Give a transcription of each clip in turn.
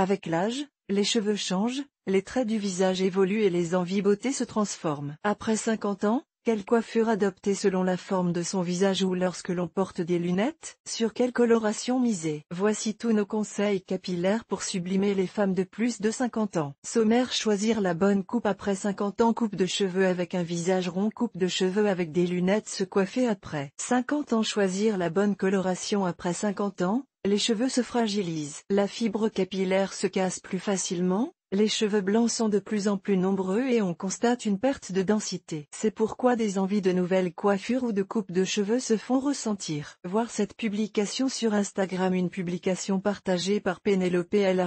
Avec l'âge, les cheveux changent, les traits du visage évoluent et les envies beauté se transforment. Après 50 ans, quelle coiffure adopter selon la forme de son visage ou lorsque l'on porte des lunettes Sur quelle coloration miser Voici tous nos conseils capillaires pour sublimer les femmes de plus de 50 ans. Sommaire Choisir la bonne coupe après 50 ans Coupe de cheveux avec un visage rond Coupe de cheveux avec des lunettes Se coiffer après 50 ans Choisir la bonne coloration après 50 ans les cheveux se fragilisent. La fibre capillaire se casse plus facilement, les cheveux blancs sont de plus en plus nombreux et on constate une perte de densité. C'est pourquoi des envies de nouvelles coiffures ou de coupes de cheveux se font ressentir. Voir cette publication sur Instagram Une publication partagée par Penelope L.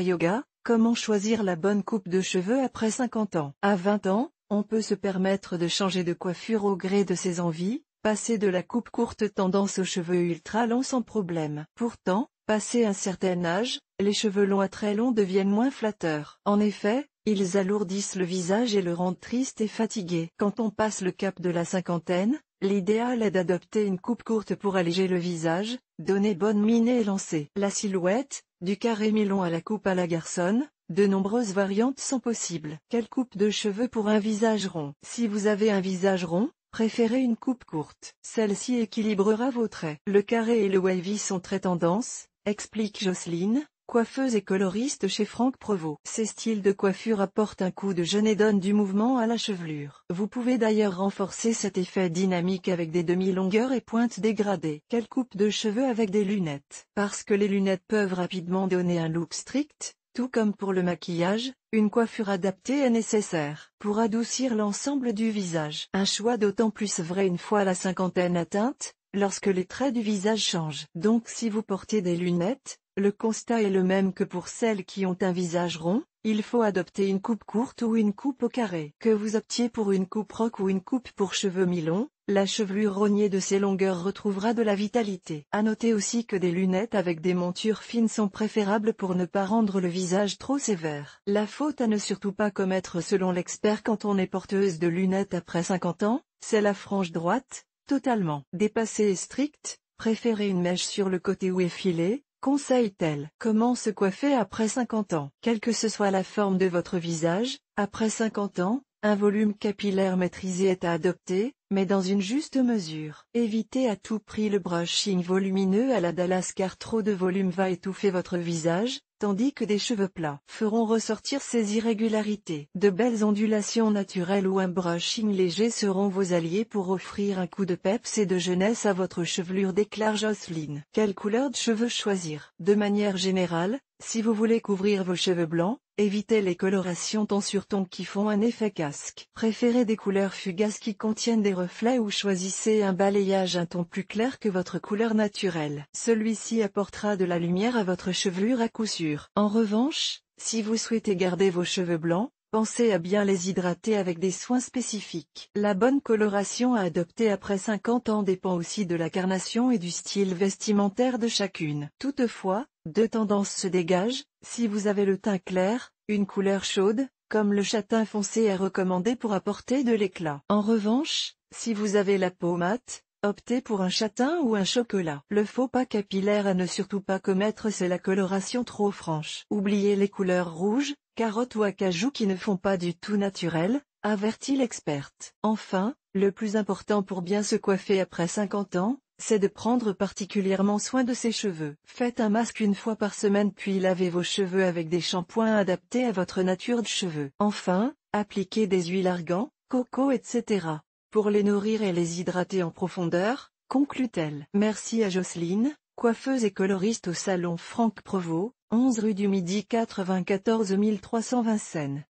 Yoga, Comment choisir la bonne coupe de cheveux après 50 ans À 20 ans, on peut se permettre de changer de coiffure au gré de ses envies, Passer de la coupe courte tendance aux cheveux ultra longs sans problème. Pourtant, passé un certain âge, les cheveux longs à très longs deviennent moins flatteurs. En effet, ils alourdissent le visage et le rendent triste et fatigué. Quand on passe le cap de la cinquantaine, l'idéal est d'adopter une coupe courte pour alléger le visage, donner bonne mine et lancer. La silhouette, du carré mi-long à la coupe à la garçonne, de nombreuses variantes sont possibles. Quelle coupe de cheveux pour un visage rond Si vous avez un visage rond, Préférez une coupe courte. Celle-ci équilibrera vos traits. Le carré et le wavy sont très tendance, explique Jocelyne, coiffeuse et coloriste chez Franck Prevot. Ces styles de coiffure apportent un coup de jeune et donnent du mouvement à la chevelure. Vous pouvez d'ailleurs renforcer cet effet dynamique avec des demi-longueurs et pointes dégradées. Quelle coupe de cheveux avec des lunettes Parce que les lunettes peuvent rapidement donner un look strict, tout comme pour le maquillage, une coiffure adaptée est nécessaire pour adoucir l'ensemble du visage. Un choix d'autant plus vrai une fois la cinquantaine atteinte, lorsque les traits du visage changent. Donc si vous portez des lunettes, le constat est le même que pour celles qui ont un visage rond, il faut adopter une coupe courte ou une coupe au carré. Que vous optiez pour une coupe rock ou une coupe pour cheveux mi-longs, la chevelure rognée de ses longueurs retrouvera de la vitalité. À noter aussi que des lunettes avec des montures fines sont préférables pour ne pas rendre le visage trop sévère. La faute à ne surtout pas commettre selon l'expert quand on est porteuse de lunettes après 50 ans, c'est la frange droite, totalement dépassée et stricte, préférez une mèche sur le côté ou effilée, conseille-t-elle. Comment se coiffer après 50 ans Quelle que ce soit la forme de votre visage, après 50 ans, un volume capillaire maîtrisé est à adopter, mais dans une juste mesure. Évitez à tout prix le brushing volumineux à la Dallas car trop de volume va étouffer votre visage, tandis que des cheveux plats feront ressortir ces irrégularités. De belles ondulations naturelles ou un brushing léger seront vos alliés pour offrir un coup de peps et de jeunesse à votre chevelure déclare Jocelyne. Quelle couleur de cheveux choisir De manière générale, si vous voulez couvrir vos cheveux blancs, Évitez les colorations ton sur ton qui font un effet casque. Préférez des couleurs fugaces qui contiennent des reflets ou choisissez un balayage un ton plus clair que votre couleur naturelle. Celui-ci apportera de la lumière à votre chevelure à coup sûr. En revanche, si vous souhaitez garder vos cheveux blancs, pensez à bien les hydrater avec des soins spécifiques. La bonne coloration à adopter après 50 ans dépend aussi de la carnation et du style vestimentaire de chacune. Toutefois, deux tendances se dégagent, si vous avez le teint clair, une couleur chaude, comme le châtain foncé est recommandé pour apporter de l'éclat. En revanche, si vous avez la peau mate, optez pour un châtain ou un chocolat. Le faux pas capillaire à ne surtout pas commettre c'est la coloration trop franche. Oubliez les couleurs rouges, carottes ou acajou qui ne font pas du tout naturel, avertit l'experte. Enfin, le plus important pour bien se coiffer après 50 ans, c'est de prendre particulièrement soin de ses cheveux. Faites un masque une fois par semaine puis lavez vos cheveux avec des shampoings adaptés à votre nature de cheveux. Enfin, appliquez des huiles argan, coco etc. Pour les nourrir et les hydrater en profondeur, conclut-elle. Merci à Jocelyne, coiffeuse et coloriste au salon Franck Provost, 11 rue du Midi 94 320